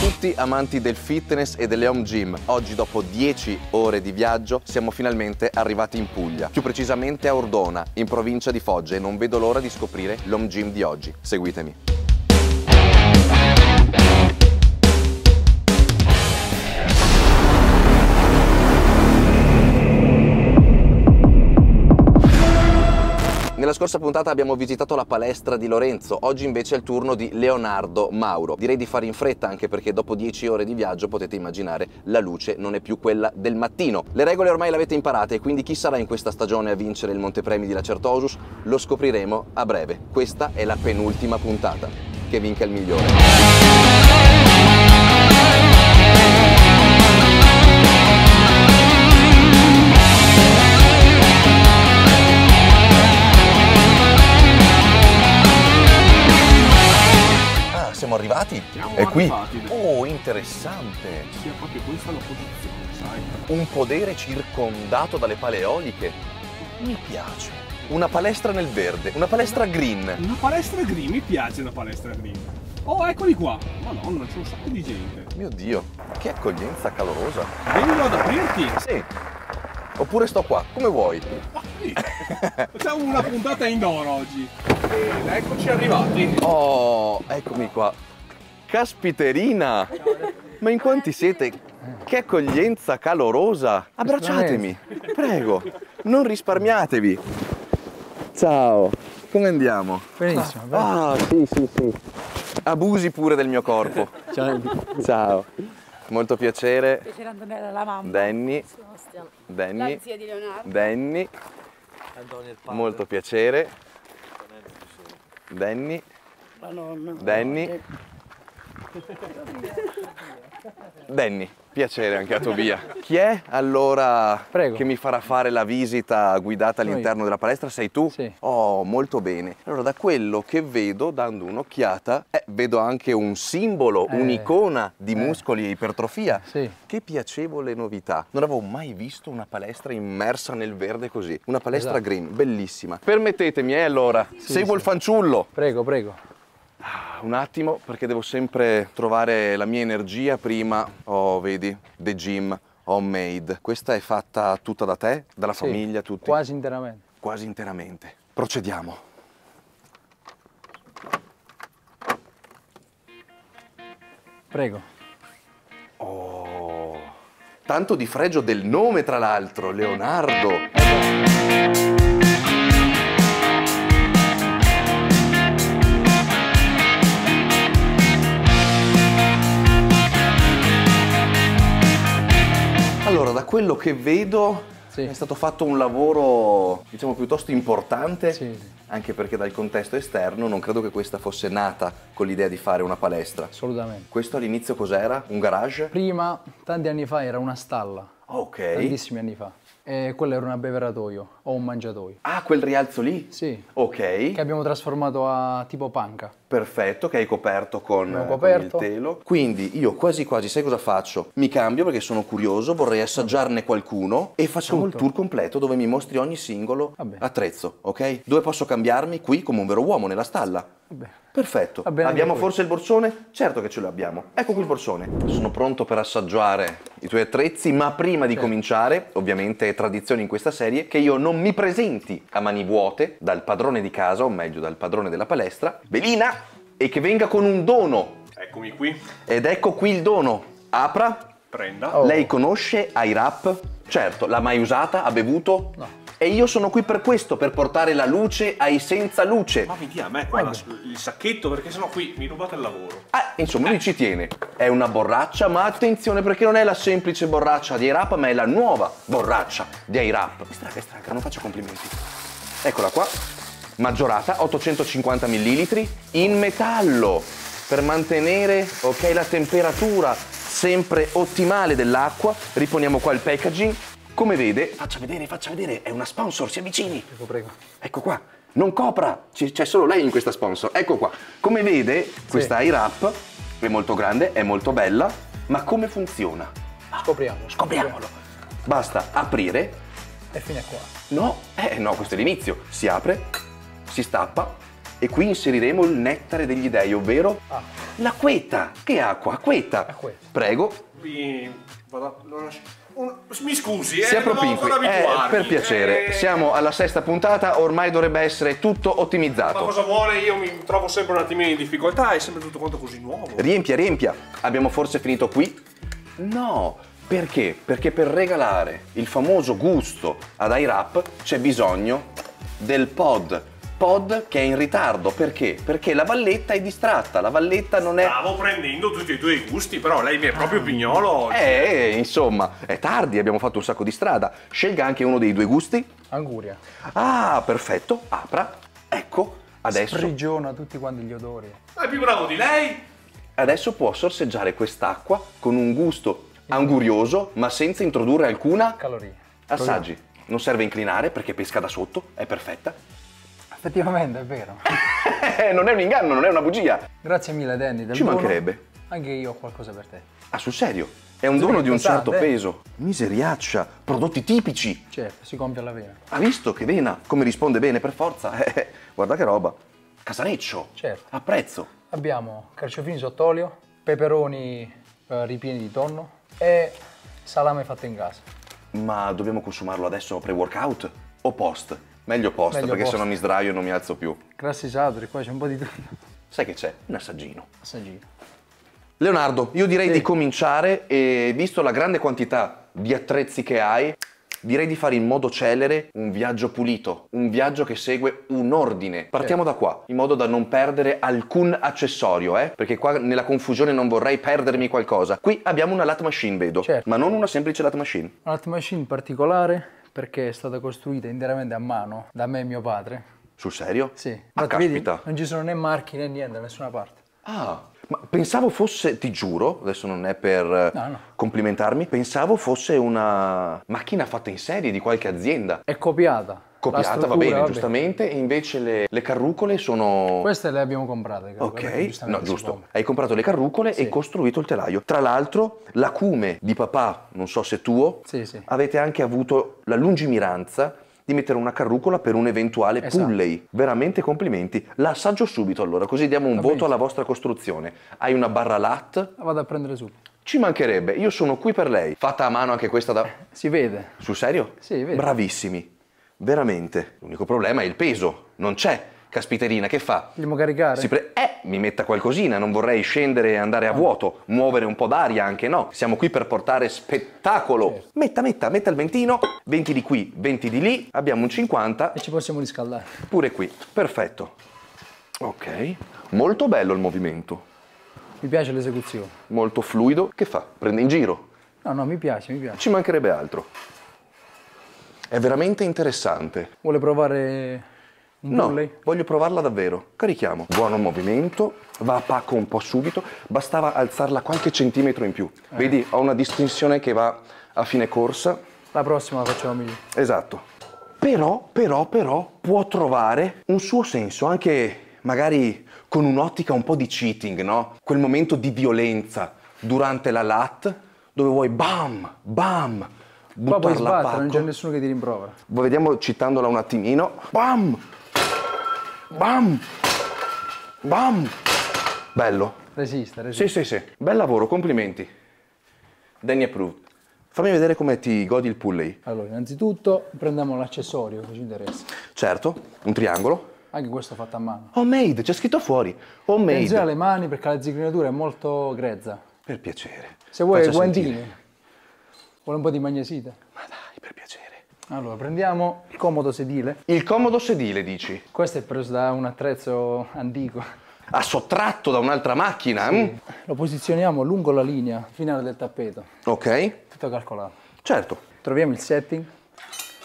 tutti amanti del fitness e delle home gym, oggi dopo 10 ore di viaggio siamo finalmente arrivati in Puglia, più precisamente a Ordona, in provincia di Foggia e non vedo l'ora di scoprire l'home gym di oggi. Seguitemi. scorsa puntata abbiamo visitato la palestra di Lorenzo, oggi invece è il turno di Leonardo Mauro. Direi di fare in fretta anche perché dopo 10 ore di viaggio potete immaginare la luce non è più quella del mattino. Le regole ormai le avete imparate, e quindi chi sarà in questa stagione a vincere il Montepremi di Lacertosus lo scopriremo a breve. Questa è la penultima puntata. Che vinca il migliore. arrivati. Siamo è arrivati. qui. Oh, interessante. Sia proprio questa la posizione, sai. Un podere circondato dalle paleoliche. Mi piace. Una palestra nel verde, una palestra green. Una palestra green, mi piace una palestra green. Oh, eccoli qua! Madonna, c'è un sacco di gente. Mio Dio, che accoglienza calorosa. Vengo ad aprirti? Sì. Oppure sto qua, come vuoi. Ma sì. Facciamo una puntata indoor oggi. Ed eccoci arrivati. Oh, eccomi qua. Caspiterina! Ma in quanti siete? Che accoglienza calorosa! Abbracciatemi, prego, non risparmiatevi. Ciao, come andiamo? Benissimo. Ah, ah, sì, sì, sì. Abusi pure del mio corpo. Ciao. Ciao. Molto piacere. Piacere Antonella, la mamma. Danny. Danny. La zia di Leonardo. Danny. Antonio il padre. Molto piacere. Danny. La nonna. Danny. Eh. Danny, piacere anche a Tobia. Chi è allora Prego. che mi farà fare la visita guidata all'interno della palestra? Sei tu? Sì. Oh, molto bene. Allora, da quello che vedo, dando un'occhiata, eh, vedo anche un simbolo, eh. un'icona di eh. muscoli e ipertrofia. Sì. Che piacevole novità. Non avevo mai visto una palestra immersa nel verde così. Una palestra esatto. green, bellissima. Permettetemi, eh, allora, sì, seguo il fanciullo. Prego, prego. Ah, un attimo perché devo sempre trovare la mia energia prima. Oh, vedi, The Gym Homemade. Questa è fatta tutta da te, dalla sì, famiglia, tutti? Quasi interamente. Quasi interamente. Procediamo. Prego. Oh, tanto di fregio del nome, tra l'altro, Leonardo. Esatto. Allora, da quello che vedo sì. è stato fatto un lavoro diciamo piuttosto importante sì. anche perché dal contesto esterno non credo che questa fosse nata con l'idea di fare una palestra assolutamente questo all'inizio cos'era? un garage? prima tanti anni fa era una stalla ok tantissimi anni fa e quello era un abbeveratoio o un mangiatoio ah quel rialzo lì? sì ok che abbiamo trasformato a tipo panca perfetto che hai coperto con, coperto. con, il telo. Quindi io quasi quasi, sai cosa faccio? Mi cambio perché sono curioso, vorrei assaggiarne qualcuno e facciamo Tutto. il tour completo dove mi mostri ogni singolo Vabbè. attrezzo, ok? Dove posso cambiarmi? Qui come un vero uomo nella stalla. Vabbè. Perfetto. Abbiamo forse il borsone? Certo che ce l'abbiamo. Ecco qui il borsone. Sono pronto per assaggiare i tuoi attrezzi, ma prima di sì. Certo. cominciare, ovviamente è tradizione in questa serie, che io non mi presenti a mani vuote dal padrone di casa, o meglio dal padrone della palestra. Belina, e che venga con un dono. Eccomi qui. Ed ecco qui il dono. Apra. Prenda. Oh. Lei conosce i rap? Certo, l'ha mai usata? Ha bevuto? No. E io sono qui per questo, per portare la luce ai senza luce. Ma mi dia a me qua la, il sacchetto perché sennò qui mi rubate il lavoro. Ah, insomma, eh. lui ci tiene. È una borraccia, ma attenzione perché non è la semplice borraccia di Airap, ma è la nuova borraccia di Airap. È straga, è straga, non faccio complimenti. Eccola qua maggiorata 850 ml in metallo per mantenere okay, la temperatura sempre ottimale dell'acqua. Riponiamo qua il packaging. Come vede, faccia vedere, faccia vedere, è una sponsor, si avvicini. Prego, prego. Ecco qua, non copra, c'è solo lei in questa sponsor. Ecco qua. Come vede, questa sì. IRAP è molto grande, è molto bella, ma come funziona? Scopriamolo. Scopriamolo. Basta aprire. E fine qua. No, eh no, questo è l'inizio. Si apre, si stappa e qui inseriremo il nettare degli dèi, ovvero ah. la queta. Che acqua? Queta. queta. Prego. Mi, vado, un, mi scusi, eh, Siamo piccoli. Eh, per piacere, eh... siamo alla sesta puntata, ormai dovrebbe essere tutto ottimizzato. Ma cosa vuole? Io mi trovo sempre un attimino in difficoltà, è sempre tutto quanto così nuovo. Riempia, riempia. Abbiamo forse finito qui? No, perché? Perché per regalare il famoso gusto ad iRap c'è bisogno del pod pod che è in ritardo. Perché? Perché la valletta è distratta, la valletta non è... Stavo prendendo tutti i tuoi gusti, però lei mi è proprio ah. pignolo Eh, insomma, è tardi, abbiamo fatto un sacco di strada. Scelga anche uno dei due gusti. Anguria. Ah, perfetto, apra. Ecco, adesso... Sprigiona tutti quanti gli odori. È più bravo di lei! Adesso può sorseggiare quest'acqua con un gusto angurioso, ma senza introdurre alcuna... caloria. Assaggi. Non serve inclinare perché pesca da sotto, è perfetta. Effettivamente è vero. Eh, non è un inganno, non è una bugia. Grazie mille Danny del Ci dono. mancherebbe. Anche io ho qualcosa per te. Ah, sul serio? È un sì, dono di un certo beh. peso. Miseriaccia, prodotti tipici. Cioè, si compie alla vena. Ha visto che vena, come risponde bene per forza. Eh, guarda che roba. Casareccio. Certo. A prezzo. Abbiamo carciofini sott'olio, peperoni eh, ripieni di tonno e salame fatto in casa. Ma dobbiamo consumarlo adesso pre-workout o post? Meglio posto, Meglio perché posta. se no mi sdraio e non mi alzo più. Grassi saturi, esatto, qua c'è un po' di tutto. Sai che c'è? Un assaggino. Assaggino. Leonardo, io direi sì. di cominciare e visto la grande quantità di attrezzi che hai, direi di fare in modo celere un viaggio pulito, un viaggio che segue un ordine. Partiamo eh. da qua, in modo da non perdere alcun accessorio, eh? perché qua nella confusione non vorrei perdermi qualcosa. Qui abbiamo una lat machine, vedo, certo. ma non una semplice lat machine. Una lat machine particolare perché è stata costruita interamente a mano da me e mio padre. Sul serio? Sì. Ah, Infatti, vedi, non ci sono né marchi né niente da nessuna parte. Ah, ma pensavo fosse, ti giuro, adesso non è per no, eh, no. complimentarmi, pensavo fosse una macchina fatta in serie di qualche azienda. È copiata, copiata, va bene, vabbè. giustamente, e invece le, le, carrucole sono... Queste le abbiamo comprate. Ok, no, giusto. Hai comprato le carrucole sì. e costruito il telaio. Tra l'altro, l'acume di papà, non so se tuo, sì, sì. avete anche avuto la lungimiranza di mettere una carrucola per un eventuale esatto. pulley. Veramente complimenti. La assaggio subito allora, così diamo un voto alla vostra costruzione. Hai una barra lat? La vado a prendere subito. Ci mancherebbe, io sono qui per lei. Fatta a mano anche questa da... Si vede. Sul serio? Si vede. Bravissimi. Veramente. L'unico problema è il peso. Non c'è. Caspiterina, che fa? Devo caricare. Si pre- eh, mi metta qualcosina, non vorrei scendere e andare a ah. vuoto, muovere un po' d'aria anche no. Siamo qui per portare spettacolo. Certo. Metta, metta, metta il ventino, 20 di qui, 20 di lì, abbiamo un 50. E ci possiamo riscaldare. Pure qui, perfetto. Ok, molto bello il movimento. Mi piace l'esecuzione. Molto fluido, che fa? Prende in giro. No, no, mi piace, mi piace. Ci mancherebbe altro. È veramente interessante. Vuole provare un no, voglio provarla davvero. Carichiamo. Buono movimento, va a pacco un po' subito, bastava alzarla qualche centimetro in più. Eh. Vedi, ho una distinzione che va a fine corsa. La prossima la facciamo meglio. Esatto. Però, però, però, può trovare un suo senso, anche magari con un'ottica un po' di cheating, no? Quel momento di violenza durante la LAT dove vuoi bam, bam, Qua puoi sbattere, non c'è nessuno che ti rimprovera. Vediamo citandola un attimino. Bam! Bam! Bam! Bello. Resiste, resiste. Sì, sì, sì. Bel lavoro, complimenti. Danny approved. Fammi vedere come ti godi il pulley. Allora, innanzitutto prendiamo l'accessorio che ci interessa. Certo, un triangolo. Anche questo fatto a mano. Homemade, c'è scritto fuori. Homemade. Attenzione alle mani perché la zigrinatura è molto grezza. Per piacere. Se vuoi, guantini. Vuole un po' di magnesite? Ma dai, per piacere. Allora, prendiamo il comodo sedile. Il comodo sedile, dici? Questo è preso da un attrezzo antico. Ha ah, sottratto da un'altra macchina? Sì. Mm. Lo posizioniamo lungo la linea finale del tappeto. Ok. Tutto calcolato. Certo. Troviamo il setting.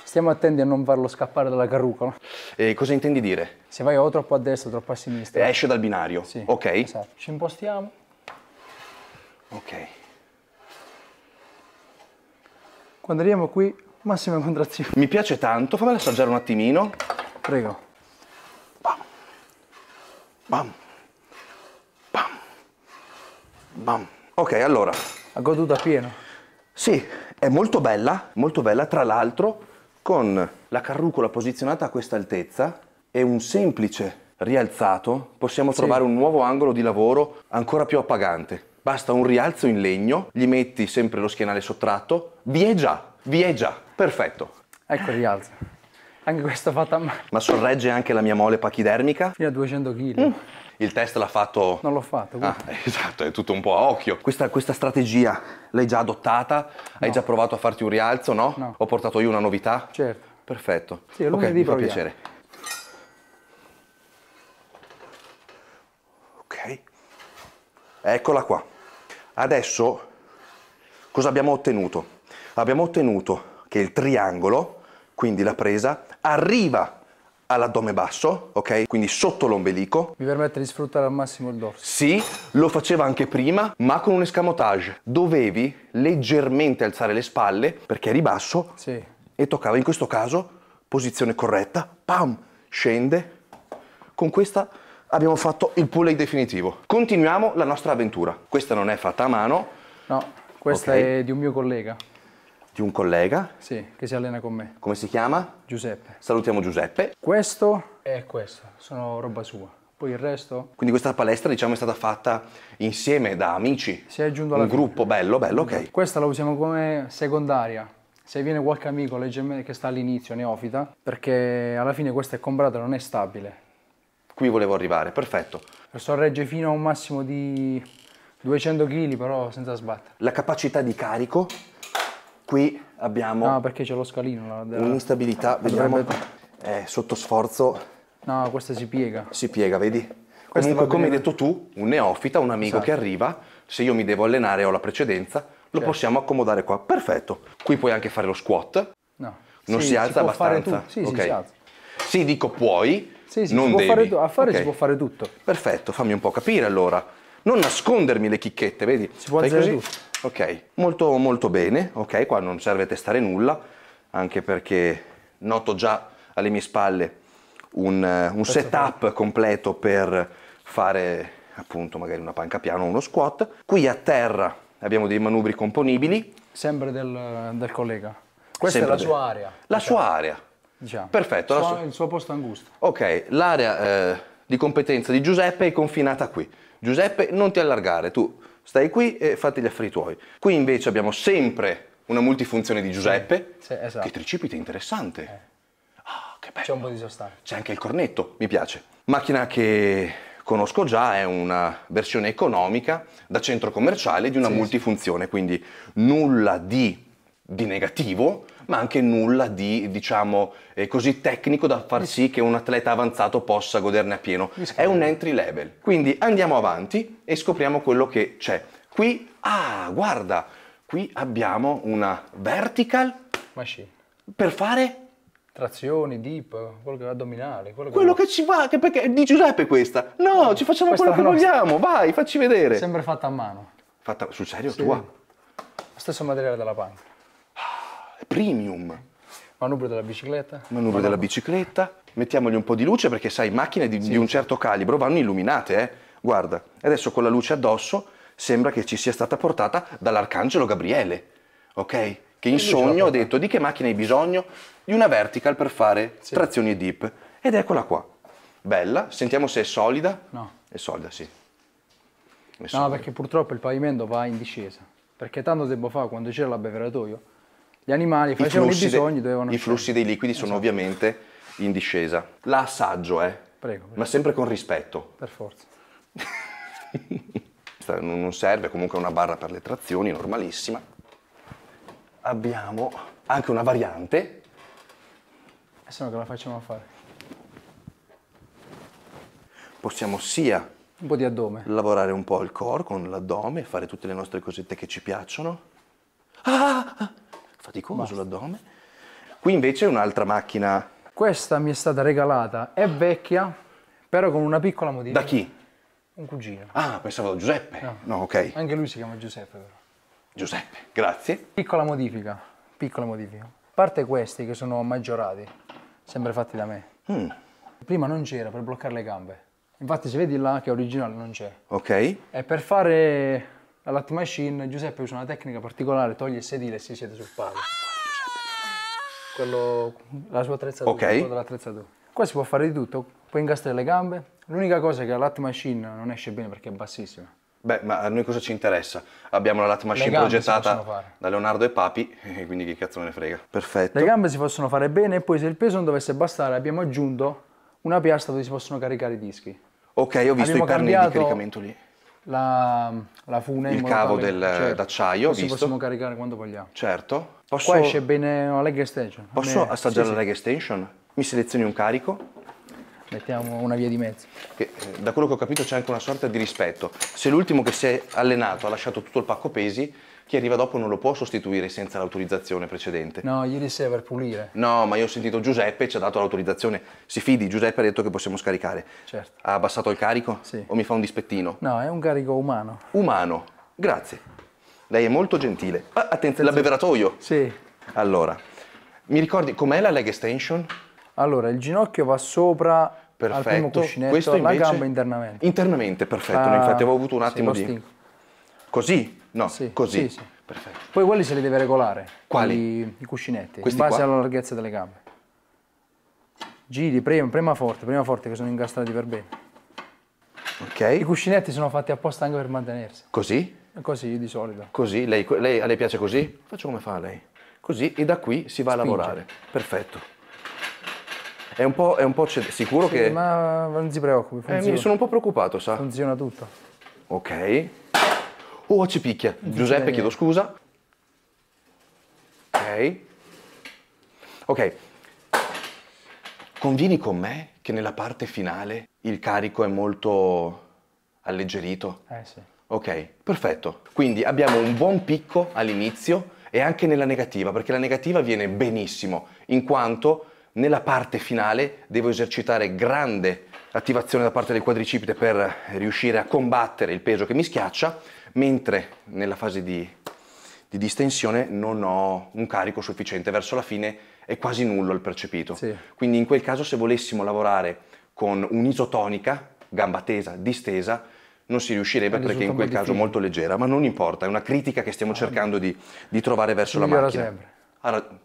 Stiamo attenti a non farlo scappare dalla carrucola. E cosa intendi dire? Se vai o troppo a destra o troppo a sinistra. esce dal binario? Sì. Ok. Esatto. Ci impostiamo. Ok. Quando arriviamo qui, massima contrazione. Mi piace tanto, fammela assaggiare un attimino. Prego. Bam. Bam. Bam. Bam. Ok, allora. Ha goduto a pieno. Sì, è molto bella, molto bella, tra l'altro con la carrucola posizionata a questa altezza e un semplice rialzato possiamo sì. trovare un nuovo angolo di lavoro ancora più appagante. Basta un rialzo in legno, gli metti sempre lo schienale sottratto, vi è già, vi è già, perfetto. Ecco il rialzo. Anche questo fatto a mano. Ma sorregge anche la mia mole pachidermica? Fino a 200 kg. Mm. Il test l'ha fatto... Non l'ho fatto. Ah, esatto, è tutto un po' a occhio. Questa, questa strategia l'hai già adottata? No. Hai già provato a farti un rialzo, no? No. Ho portato io una novità? Certo. Perfetto. Sì, lunedì okay, mi proviamo. fa piacere. Ok. Eccola qua. Adesso cosa abbiamo ottenuto? Abbiamo ottenuto che il triangolo, quindi la presa, arriva all'addome basso, ok? Quindi sotto l'ombelico. Mi permette di sfruttare al massimo il dorso. Sì, lo faceva anche prima, ma con un escamotage. Dovevi leggermente alzare le spalle perché eri basso sì. e toccava in questo caso posizione corretta, pam, scende con questa abbiamo fatto il pulley definitivo. Continuiamo la nostra avventura. Questa non è fatta a mano. No, questa okay. è di un mio collega. Di un collega? Sì, che si allena con me. Come si chiama? Giuseppe. Salutiamo Giuseppe. Questo è questo, sono roba sua. Poi il resto? Quindi questa palestra diciamo è stata fatta insieme da amici. Si è aggiunto alla Un gruppo, bello, bello, ok. Questa la usiamo come secondaria. Se viene qualche amico leggermente che sta all'inizio, neofita, perché alla fine questa è comprata, non è stabile qui volevo arrivare, perfetto. Lo so fino a un massimo di 200 kg però senza sbattere. La capacità di carico, qui abbiamo... No, perché c'è lo scalino. Della... Un'instabilità, vediamo, è eh, sotto sforzo... No, questa si piega. Si piega, vedi? Comunque, come hai detto tu, un neofita, un amico esatto. che arriva, se io mi devo allenare e ho la precedenza, lo certo. possiamo accomodare qua. Perfetto. Qui puoi anche fare lo squat. No. Non sì, si alza si abbastanza. Sì, okay. sì, si alza. Sì, dico puoi, sì, sì, non si devi. Tu- a fare okay. si può fare tutto. Perfetto, fammi un po' capire allora. Non nascondermi le chicchette, vedi? Si può Fai così? tutto. Ok, molto molto bene, ok, qua non serve testare nulla, anche perché noto già alle mie spalle un, eh, un setup completo per fare appunto magari una panca piano o uno squat. Qui a terra abbiamo dei manubri componibili. Sempre del, del collega. Questa Sempre è la sua area. La sua area, Già. Perfetto. Il suo, il suo posto angusto. Ok, l'area eh, di competenza di Giuseppe è confinata qui. Giuseppe, non ti allargare, tu stai qui e fatti gli affari tuoi. Qui invece abbiamo sempre una multifunzione di Giuseppe. Sì, sì, esatto. Che tricipite interessante. Eh. Ah, che bello. C'è un po' di sostanza. C'è anche il cornetto, mi piace. Macchina che conosco già, è una versione economica da centro commerciale di una sì, multifunzione, quindi nulla di, di negativo, ma anche nulla di, diciamo, eh, così tecnico da far sì che un atleta avanzato possa goderne a pieno. È un entry level. Quindi andiamo avanti e scopriamo quello che c'è. Qui, ah, guarda, qui abbiamo una vertical machine per fare trazioni, dip, quello che va addominale. Quello, quello che, ci va, che perché è di Giuseppe questa. No, no ci facciamo quello che vogliamo, vai, facci vedere. Sembra fatta a mano. Fatta sul serio sì. tua? Lo stesso materiale della panca premium. Manubrio della bicicletta. Manubrio, Manubrio. della bicicletta. Mettiamogli un po' di luce perché sai, macchine di, sì. di un certo calibro vanno illuminate, eh. Guarda, adesso con la luce addosso sembra che ci sia stata portata dall'arcangelo Gabriele, ok? Che in sogno ha detto di che macchina hai bisogno? Di una vertical per fare sì. trazioni e dip. Ed eccola qua. Bella, sentiamo se è solida. No. È solida, sì. È solida. No, perché purtroppo il pavimento va in discesa. Perché tanto tempo fa, quando c'era l'abbeveratoio, gli animali facevano i, i bisogni, de, dovevano... I flussi dei liquidi esatto. sono ovviamente in discesa. La assaggio, eh? Prego, prego. Ma sempre con rispetto. Per forza. non serve, comunque una barra per le trazioni, normalissima. Abbiamo anche una variante. E se no che la facciamo fare? Possiamo sia... Un po' di addome. Lavorare un po' il core con l'addome, fare tutte le nostre cosette che ci piacciono. Ah! ah, ah, ah faticoso l'addome. Qui invece un'altra macchina. Questa mi è stata regalata, è vecchia, però con una piccola modifica. Da chi? Un cugino. Ah, pensavo da Giuseppe. No. no, ok. Anche lui si chiama Giuseppe però. Giuseppe, grazie. Piccola modifica, piccola modifica. A parte questi che sono maggiorati, sempre fatti da me. Mm. Prima non c'era per bloccare le gambe. Infatti se vedi là che è originale non c'è. Ok. E per fare alla Latte Machine Giuseppe usa una tecnica particolare, toglie il sedile e si siede sul palo. Ah! Quello, la sua attrezzatura, okay. dell'attrezzatura. Qua si può fare di tutto, puoi ingastare le gambe. L'unica cosa è che la Latte Machine non esce bene perché è bassissima. Beh, ma a noi cosa ci interessa? Abbiamo la Lat Machine progettata da Leonardo e Papi, quindi che cazzo me ne frega. Perfetto. Le gambe si possono fare bene e poi se il peso non dovesse bastare abbiamo aggiunto una piastra dove si possono caricare i dischi. Ok, ho visto abbiamo i pernili di caricamento lì la, la fune. Il cavo tale, del, cioè, d'acciaio, si possiamo caricare quando vogliamo. Certo. Posso, Qua esce bene una leg extension. Posso assaggiare sì, la leg extension? Mi selezioni un carico? Mettiamo una via di mezzo. Che, eh, da quello che ho capito c'è anche una sorta di rispetto. Se l'ultimo che si è allenato ha lasciato tutto il pacco pesi, chi arriva dopo non lo può sostituire senza l'autorizzazione precedente. No, ieri sera per pulire. No, ma io ho sentito Giuseppe ci ha dato l'autorizzazione. Si fidi, Giuseppe ha detto che possiamo scaricare. Certo. Ha abbassato il carico? Sì. O mi fa un dispettino? No, è un carico umano. Umano, grazie. Lei è molto gentile. Ah, attenzione, l'abbeveratoio. Sì. Allora, mi ricordi com'è la leg extension? Allora, il ginocchio va sopra perfetto. al primo cuscinetto, Questo invece... la gamba internamente. Internamente, perfetto. Ah, no, infatti avevo avuto un ah, attimo sì, di... Così? No, sì, così. Sì, sì. Perfetto. Poi quelli se li deve regolare. Quali? I, i cuscinetti, Questi in base qua? alla larghezza delle gambe. Giri, prima, prema forte, prima forte che sono ingastrati per bene. Ok. I cuscinetti sono fatti apposta anche per mantenersi. Così? Così, di solito. Così? Lei, lei, a lei piace così? Faccio come fa lei. Così e da qui si va a Spinge. lavorare. Perfetto. È un po', è un po sicuro sì, che... ma non si preoccupi, eh, funziona. Eh, sono un po' preoccupato, sa? Funziona tutto. Ok. Oh, ci picchia. Giuseppe, chiedo scusa. Ok. Ok. Convieni con me che nella parte finale il carico è molto alleggerito? Eh sì. Ok, perfetto. Quindi abbiamo un buon picco all'inizio e anche nella negativa, perché la negativa viene benissimo, in quanto nella parte finale devo esercitare grande attivazione da parte del quadricipite per riuscire a combattere il peso che mi schiaccia mentre nella fase di, di, distensione non ho un carico sufficiente, verso la fine è quasi nullo il percepito. Sì. Quindi in quel caso se volessimo lavorare con un'isotonica, gamba tesa, distesa, non si riuscirebbe non perché in quel caso è molto leggera, ma non importa, è una critica che stiamo ah, cercando di, di, trovare verso la macchina. Sempre. Allora,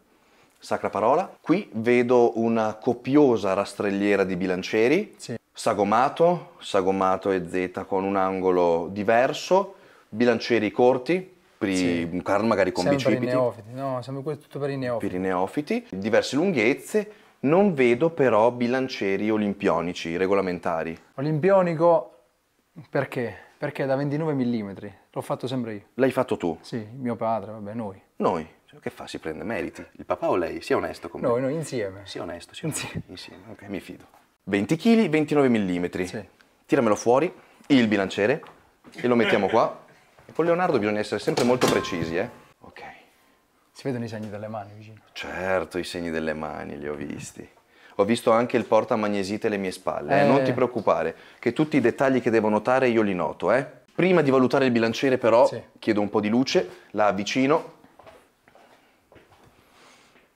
sacra parola, qui vedo una copiosa rastrelliera di bilancieri, sì. sagomato, sagomato e Z con un angolo diverso, bilancieri corti, per sì. magari con sempre bicipiti. Per i neofiti, no, sempre questo tutto per i neofiti. Per i neofiti, diverse lunghezze, non vedo però bilancieri olimpionici, regolamentari. Olimpionico perché? Perché da 29 mm, l'ho fatto sempre io. L'hai fatto tu? Sì, mio padre, vabbè, noi. Noi? Cioè, che fa? Si prende meriti? Il papà o lei? Sia onesto con me. Noi, noi insieme. Sia onesto, sia insieme. insieme. Ok, mi fido. 20 kg, 29 mm. Sì. Tiramelo fuori, il bilanciere, e lo mettiamo qua. E con Leonardo bisogna essere sempre molto precisi, eh? Ok. Si vedono i segni delle mani vicino? Certo, i segni delle mani, li ho visti. Ho visto anche il porta magnesite alle mie spalle, eh. eh? non ti preoccupare, che tutti i dettagli che devo notare io li noto, eh? Prima di valutare il bilanciere però, sì. chiedo un po' di luce, la avvicino,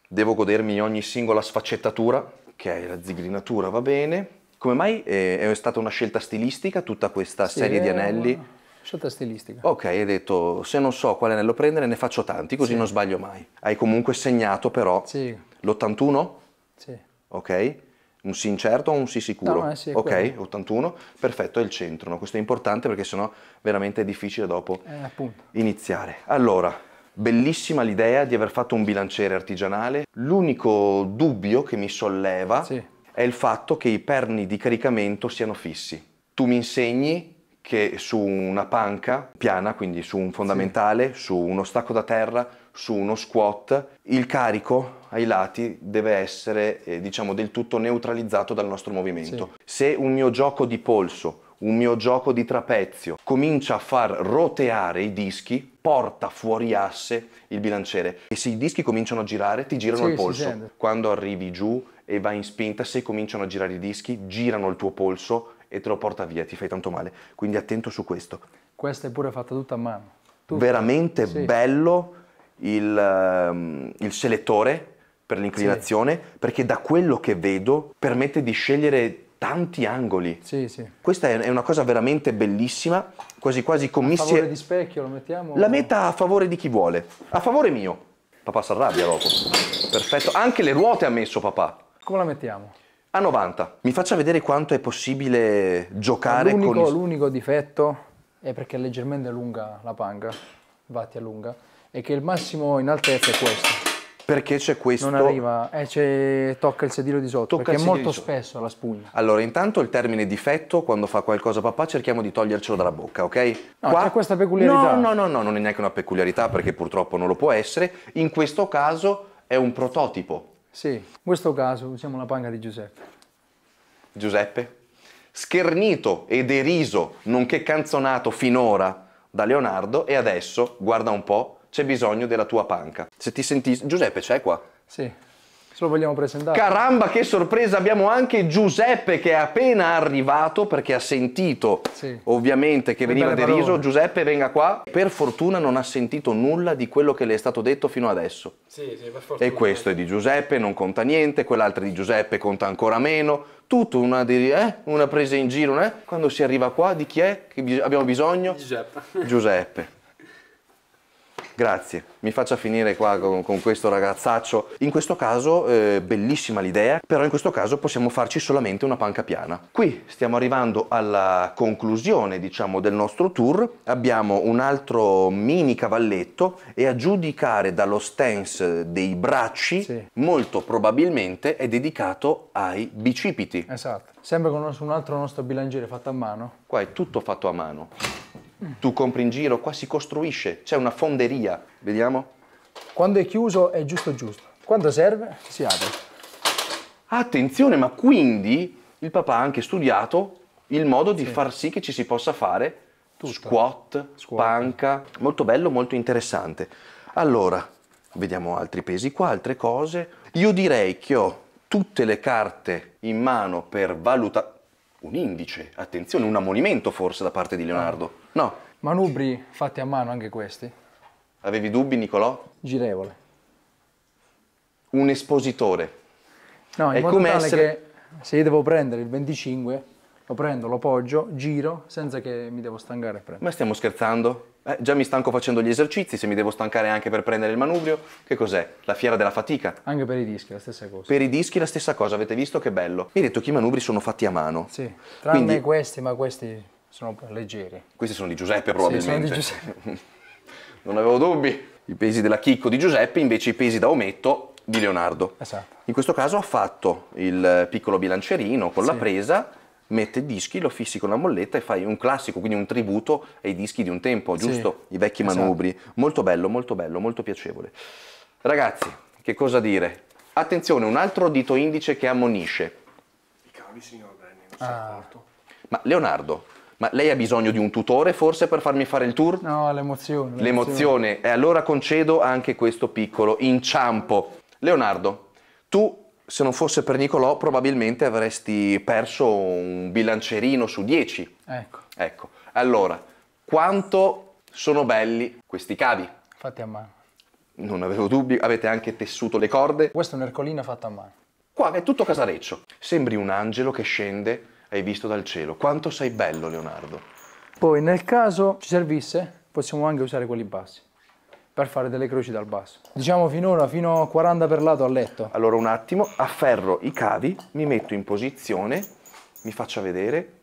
devo godermi ogni singola sfaccettatura, ok, la zigrinatura va bene. Come mai eh, è stata una scelta stilistica tutta questa sì, serie di anelli? scelta stilistica. Ok, hai detto se non so quale anello prendere ne faccio tanti così sì. non sbaglio mai. Hai comunque segnato però sì. l'81? Sì. Ok. Un sì incerto o un sì sicuro? No, eh sì, ok, 81, perfetto, è il centro. No? Questo è importante perché sennò veramente è difficile dopo eh, iniziare. Allora, bellissima l'idea di aver fatto un bilanciere artigianale. L'unico dubbio che mi solleva sì. è il fatto che i perni di caricamento siano fissi. Tu mi insegni che su una panca piana, quindi su un fondamentale, sì. su uno stacco da terra, su uno squat, il carico ai lati deve essere eh, diciamo del tutto neutralizzato dal nostro movimento. Sì. Se un mio gioco di polso, un mio gioco di trapezio comincia a far roteare i dischi, porta fuori asse il bilanciere e se i dischi cominciano a girare ti girano sì, il polso. Quando arrivi giù e vai in spinta, se cominciano a girare i dischi, girano il tuo polso e te lo porta via, ti fai tanto male. Quindi attento su questo. Questa è pure fatta tutta a mano. Tutta. Veramente sì. bello il, um, il, selettore per l'inclinazione, sì. perché da quello che vedo permette di scegliere tanti angoli. Sì, sì. Questa è una cosa veramente bellissima, quasi quasi commissia. A favore di specchio lo mettiamo? La metta a favore di chi vuole. A favore mio. Papà si arrabbia dopo. Perfetto. Anche le ruote ha messo papà. Come la mettiamo? A 90, mi faccia vedere quanto è possibile giocare l'unico, con... L'unico difetto è perché è leggermente lunga la panga, vatti è lunga, e che il massimo in altezza è questo. Perché c'è questo... Non arriva, eh, tocca il sedile di sotto, tocca perché è molto spesso la spugna. Allora, intanto il termine difetto, quando fa qualcosa papà, cerchiamo di togliercelo dalla bocca, ok? No, Qua... c'è questa peculiarità. No, no, no, no, non è neanche una peculiarità, perché purtroppo non lo può essere. In questo caso è un prototipo, sì, in questo caso usiamo la panca di Giuseppe. Giuseppe? Schernito e deriso, nonché canzonato finora da Leonardo e adesso, guarda un po', c'è bisogno della tua panca. Se ti senti... Giuseppe c'è qua? Sì. Se lo vogliamo presentare. Caramba, che sorpresa! Abbiamo anche Giuseppe che è appena arrivato perché ha sentito sì. ovviamente che veniva deriso. Giuseppe, venga qua. Per fortuna non ha sentito nulla di quello che le è stato detto fino adesso. Sì, sì, per fortuna. E questo è di Giuseppe, non conta niente, quell'altro di Giuseppe conta ancora meno. Tutto una, di, eh, una presa in giro, eh? Quando si arriva qua, di chi è che abbiamo bisogno? Giuseppe. Giuseppe. Grazie, mi faccia finire qua con, con questo ragazzaccio. In questo caso, eh, bellissima l'idea, però in questo caso possiamo farci solamente una panca piana. Qui stiamo arrivando alla conclusione, diciamo, del nostro tour. Abbiamo un altro mini cavalletto e a giudicare dallo stance dei bracci, sì. molto probabilmente è dedicato ai bicipiti. Esatto, sempre con un altro nostro bilanciere fatto a mano. Qua è tutto fatto a mano tu compri in giro, qua si costruisce, c'è una fonderia, vediamo. Quando è chiuso è giusto giusto, quando serve si apre. Attenzione, ma quindi il papà ha anche studiato il modo di sì. far sì che ci si possa fare Tutto. Squat, squat, panca, molto bello, molto interessante. Allora, vediamo altri pesi qua, altre cose. Io direi che ho tutte le carte in mano per valutare... Un indice, attenzione, un ammonimento forse da parte di Leonardo. No. Manubri fatti a mano anche questi? Avevi dubbi, Nicolò? Girevole. Un espositore. No, è come essere... se io devo prendere il 25, lo prendo, lo poggio, giro, senza che mi devo stancare a prendere. Ma stiamo scherzando? Eh, già mi stanco facendo gli esercizi, se mi devo stancare anche per prendere il manubrio, che cos'è? La fiera della fatica? Anche per i dischi la stessa cosa. Per i dischi la stessa cosa, avete visto che bello? Mi hai detto che i manubri sono fatti a mano. Sì, tranne Quindi... questi, ma questi sono leggeri. Questi sono di Giuseppe probabilmente. Sì, sono di Giuseppe. non avevo dubbi. I pesi della Chicco di Giuseppe, invece i pesi da ometto di Leonardo. Esatto. In questo caso ha fatto il piccolo bilancerino con sì. la presa, mette i dischi, lo fissi con la molletta e fai un classico, quindi un tributo ai dischi di un tempo, giusto? Sì. I vecchi esatto. manubri. Molto bello, molto bello, molto piacevole. Ragazzi, che cosa dire? Attenzione, un altro dito indice che ammonisce. I cavi, signor Brenni, non si ah. è Porto. Ma Leonardo, ma lei ha bisogno di un tutore forse per farmi fare il tour? No, l'emozione. L'emozione. l'emozione. E allora concedo anche questo piccolo inciampo. Leonardo, tu se non fosse per Nicolò probabilmente avresti perso un bilancerino su 10. Ecco. Ecco. Allora, quanto sono belli questi cavi? Fatti a mano. Non avevo dubbi, avete anche tessuto le corde. Questo è un ercolino fatto a mano. Qua è tutto casareccio. Sembri un angelo che scende hai visto dal cielo. Quanto sei bello, Leonardo. Poi, nel caso ci servisse, possiamo anche usare quelli bassi per fare delle croci dal basso. Diciamo finora, fino a 40 per lato a letto. Allora un attimo, afferro i cavi, mi metto in posizione, mi faccia vedere.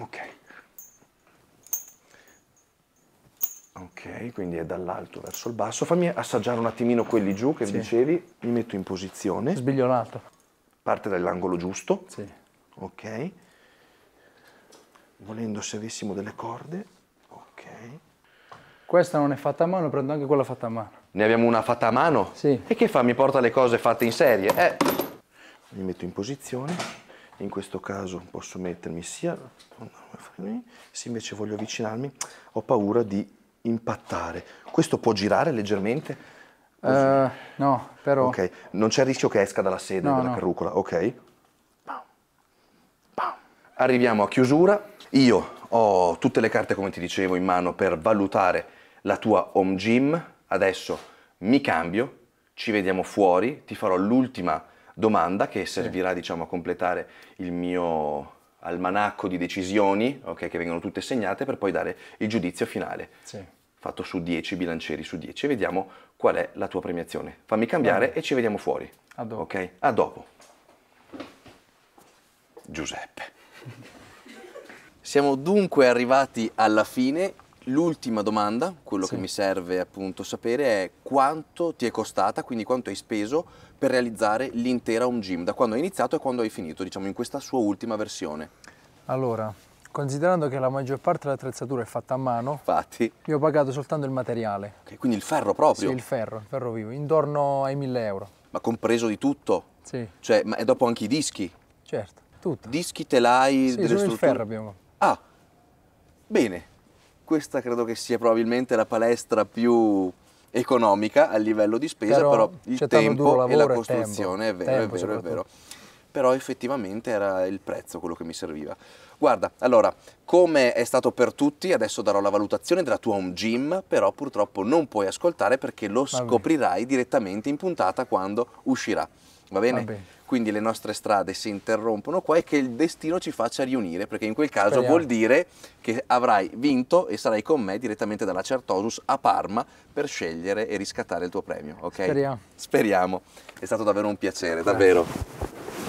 Ok. Ok, quindi è dall'alto verso il basso. Fammi assaggiare un attimino quelli giù che sì. dicevi. Mi metto in posizione. Sbiglionato. Parte dall'angolo giusto. Sì ok? Volendo se avessimo delle corde, ok? Questa non è fatta a mano, prendo anche quella fatta a mano. Ne abbiamo una fatta a mano? Sì. E che fa? Mi porta le cose fatte in serie? Eh. Mi metto in posizione, in questo caso posso mettermi sia... Se invece voglio avvicinarmi ho paura di impattare. Questo può girare leggermente? Uh, no, però... Ok, non c'è il rischio che esca dalla sede no, della no. carrucola, ok? Arriviamo a chiusura, io ho tutte le carte come ti dicevo in mano per valutare la tua home gym, adesso mi cambio, ci vediamo fuori, ti farò l'ultima domanda che servirà sì. diciamo a completare il mio almanacco di decisioni, okay, che vengono tutte segnate per poi dare il giudizio finale. Sì. Fatto su 10 bilancieri su 10 vediamo qual è la tua premiazione. Fammi cambiare sì. e ci vediamo fuori. A dopo. Okay? A dopo. Giuseppe. Siamo dunque arrivati alla fine. L'ultima domanda, quello sì. che mi serve appunto sapere, è quanto ti è costata, quindi quanto hai speso per realizzare l'intera home gym, da quando hai iniziato e quando hai finito, diciamo in questa sua ultima versione. Allora, considerando che la maggior parte dell'attrezzatura è fatta a mano, infatti, io ho pagato soltanto il materiale. Okay, quindi il ferro proprio? Sì, il ferro, il ferro vivo, intorno ai 1000 euro. Ma compreso di tutto? Sì. Cioè, ma e dopo anche i dischi? Certo. Tutta. Dischi, telai, sì, delle solo strutture? ferro abbiamo. Ah, bene. Questa credo che sia probabilmente la palestra più economica a livello di spesa, però, però il tempo e la costruzione, tempo. è vero, tempo, è vero, è vero. Però effettivamente era il prezzo quello che mi serviva. Guarda, allora, come è stato per tutti, adesso darò la valutazione della tua home gym, però purtroppo non puoi ascoltare perché lo scoprirai direttamente in puntata quando uscirà. Va bene? Va bene quindi le nostre strade si interrompono qua e che il destino ci faccia riunire, perché in quel caso Speriamo. vuol dire che avrai vinto e sarai con me direttamente dalla Certosus a Parma per scegliere e riscattare il tuo premio, ok? Speriamo. Speriamo. È stato davvero un piacere, grazie. davvero.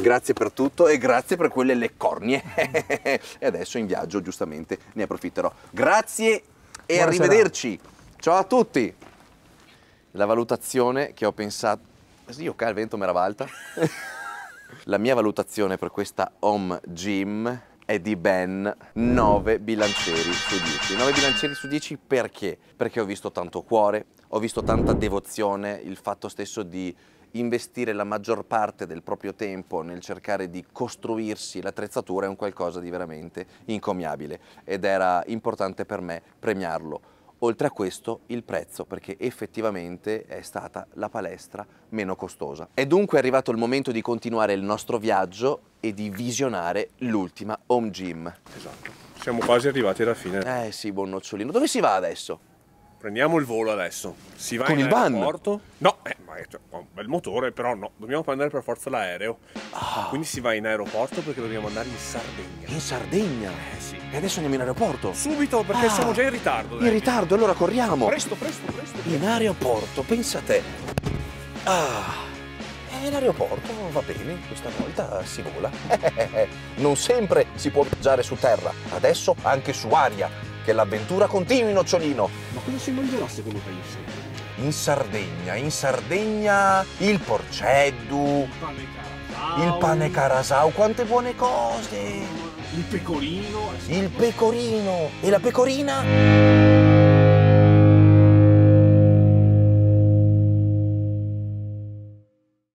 Grazie per tutto e grazie per quelle le cornie. e adesso in viaggio giustamente ne approfitterò. Grazie e Buonasera. arrivederci. Ciao a tutti. La valutazione che ho pensato... Sì, ok, il vento me l'era valta. La mia valutazione per questa home gym è di ben 9 bilancieri su 10. 9 bilancieri su 10 perché? Perché ho visto tanto cuore, ho visto tanta devozione, il fatto stesso di investire la maggior parte del proprio tempo nel cercare di costruirsi l'attrezzatura è un qualcosa di veramente incomiabile ed era importante per me premiarlo Oltre a questo il prezzo perché effettivamente è stata la palestra meno costosa. È dunque arrivato il momento di continuare il nostro viaggio e di visionare l'ultima home gym. Esatto, siamo quasi arrivati alla fine. Eh sì, buon nocciolino. Dove si va adesso? Prendiamo il volo adesso. Si va Con il van? Aeroporto. No, eh, ma è un bel motore, però no. Dobbiamo prendere per forza l'aereo. Ah. Quindi si va in aeroporto perché dobbiamo andare in Sardegna. In Sardegna? Eh sì. E adesso andiamo in aeroporto? Subito, perché ah. siamo già in ritardo. Dai. In ritardo, allora corriamo. Presto, presto, presto. presto. In aeroporto, pensa a te. Ah. E eh, l'aeroporto va bene, questa volta si vola. non sempre si può viaggiare su terra, adesso anche su aria che l'avventura continui, nocciolino! Ma cosa si mangerà secondo te in Sardegna? In Sardegna, in Sardegna il porceddu, il pane carasau, quante buone cose! Il pecorino. Il pecorino e la pecorina?